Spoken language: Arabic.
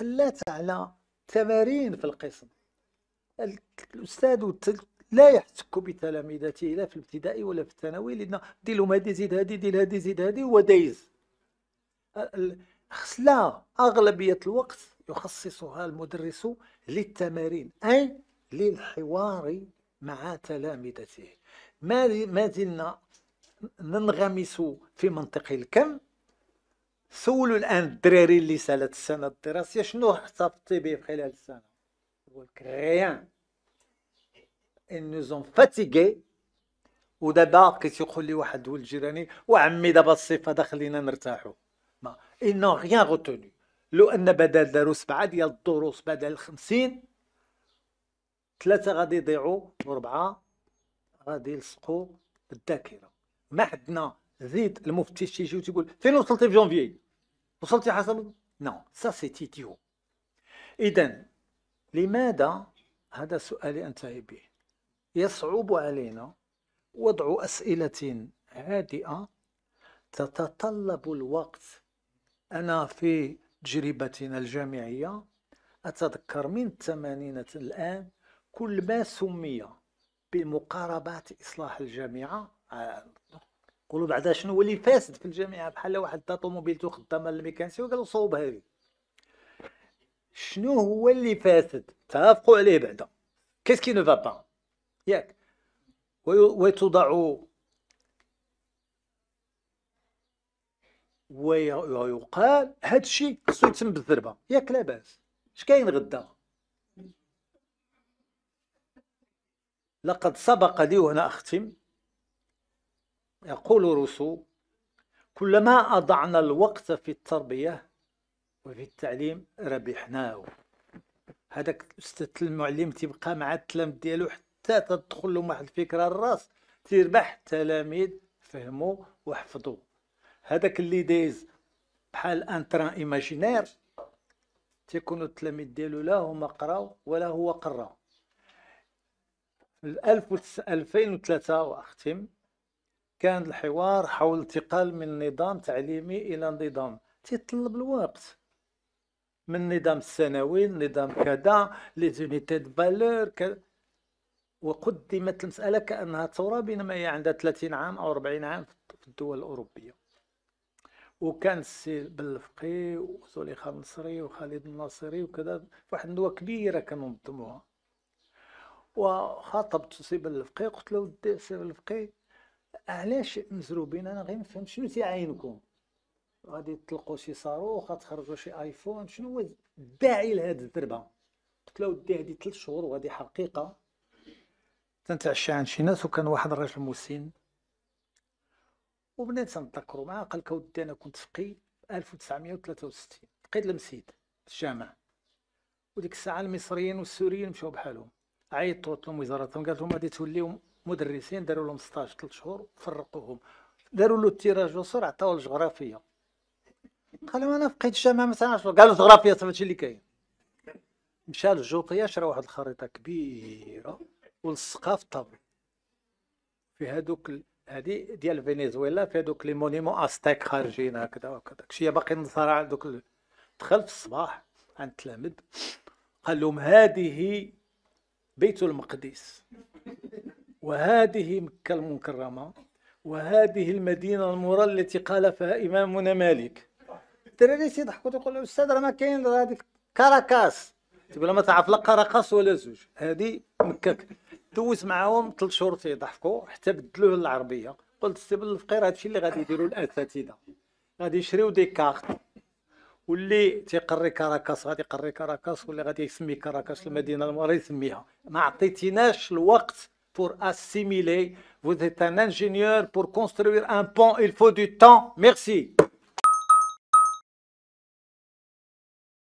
حلات على تمارين في القسم الاستاذ لا يحتك بتلاميذته لا في الابتدائي ولا في الثانوي لان دير لهم هذه زيد هذه دير هذه زيد هذه هو دايز خص لا اغلبيه الوقت يخصصها المدرس للتمارين اي للحوار مع تلامذته ما زلنا ننغمس في منطق الكم سولوا الان الدراري اللي سالت السنه الدراسيه شنو احتفظتي به خلال السنه يقول لك غيان ان زون فاتيغي ودابا بقيت يقول لي واحد ولد جيراني وعمي دابا الصيف هذا خلينا نرتاحوا ما ان غيان غوتوني لو ان بدل داروا سبعه ديال الدروس بدل 50 ثلاثه غادي يضيعوا وربعه غادي يلصقوا بالذاكره ما حدنا زيد المفتش يجي وتيقول فين وصلتي في جونفيي وصلتي حسن نو سا سي تيتيو اذا لماذا هذا سؤالي انتهي به يصعب علينا وضع اسئله هادئه تتطلب الوقت انا في تجربتنا الجامعيه اتذكر من الثمانينات الان كل ما سمي بمقاربات اصلاح الجامعه آه، قولوا بعدا شنو هو اللي فاسد في الجامعه بحال واحد دا تو خدامه للميكانيسي وقال صوب هذه شنو هو اللي فاسد تافقوا عليه بعدا كيس كي نو با ياك ويتوضع ويقال هذا الشيء خصو يتم بالضربه ياك لاباس اش كاين غدا لقد سبق لي وهنا اختم يقول روسو كلما أضعنا الوقت في التربية وفي التعليم ربحناه هذاك الأستاذ المعلم تيبقى مع التلاميذ ديالو حتى تدخل لهم واحد الفكرة الراس تيربح التلاميذ فهموا وحفظوا هذاك اللي دايز بحال ان تران ايماجينير تيكونوا التلاميذ ديالو لا هما قراو ولا هو قرا 2003 واختم كان الحوار حول الانتقال من نظام تعليمي الى نظام تيطلب الوقت من نظام الثانوي نظام كذا لي زونيتي دو فالور وقدمت المساله كانها ثوره بينما هي عندها 30 عام او 40 عام في الدول الاوروبيه وكان السي بلفقي وزليخة النصري وخالد الناصري وكذا واحد الندوه كبيره كانوا نظموها وخاطبت السي بلفقي قلت له السي بلفقي علاش مزروبين انا غير نفهم شنو تيعاينكم غادي تطلقوا شي صاروخ غتخرجوا شي ايفون شنو هو الداعي لهاد الضربه قلت له ودي هادي 3 شهور وهادي حقيقه تنتعشى عند شي ناس وكان واحد الراجل مسن وبنات تنتذكروا معاه قال لك اودي انا كنت فقي في 1963 بقيت المسيد في الجامع وديك الساعه المصريين والسوريين مشاو بحالهم عيطوا وزارتهم قالت لهم غادي توليو مدرسين داروا لهم ستاج ثلاث شهور فرقوهم داروا له التيراج وصور عطاوه الجغرافيه قال انا بقيت الجامعه ما تعرفش قالوا الجغرافيا هادشي اللي كاين مشى للجوقيه شرا واحد الخريطه كبيره ولصقها في الطابلو في هادوك هادي ديال فنزويلا في هادوك لي مونيمون استيك خارجين هكذا وكذا كشي باقي نصارع دوك ال... دخل في الصباح عند التلامذ قال لهم هذه بيت المقدس وهذه مكة المكرمة وهذه المدينة المرة التي قال فيها إمامنا مالك الدراري تيضحكوا تيقولوا أستاذ راه ما كاين هذيك كاراكاس تقول ما تعرف لا كاراكاس ولا زوج هذه مكة دوز معاهم ثلاث شهور تيضحكوا حتى بدلوه للعربية قلت السي الفقير هذا الشيء اللي غادي يديروا الأساتذة غادي يشريو دي كارت واللي تيقري كاراكاس غادي يقري كاراكاس واللي غادي يسمي كاراكاس المدينة المغربيه يسميها ما عطيتيناش الوقت pour assimiler. Vous êtes un ingénieur pour construire un pont, il faut du temps. Merci.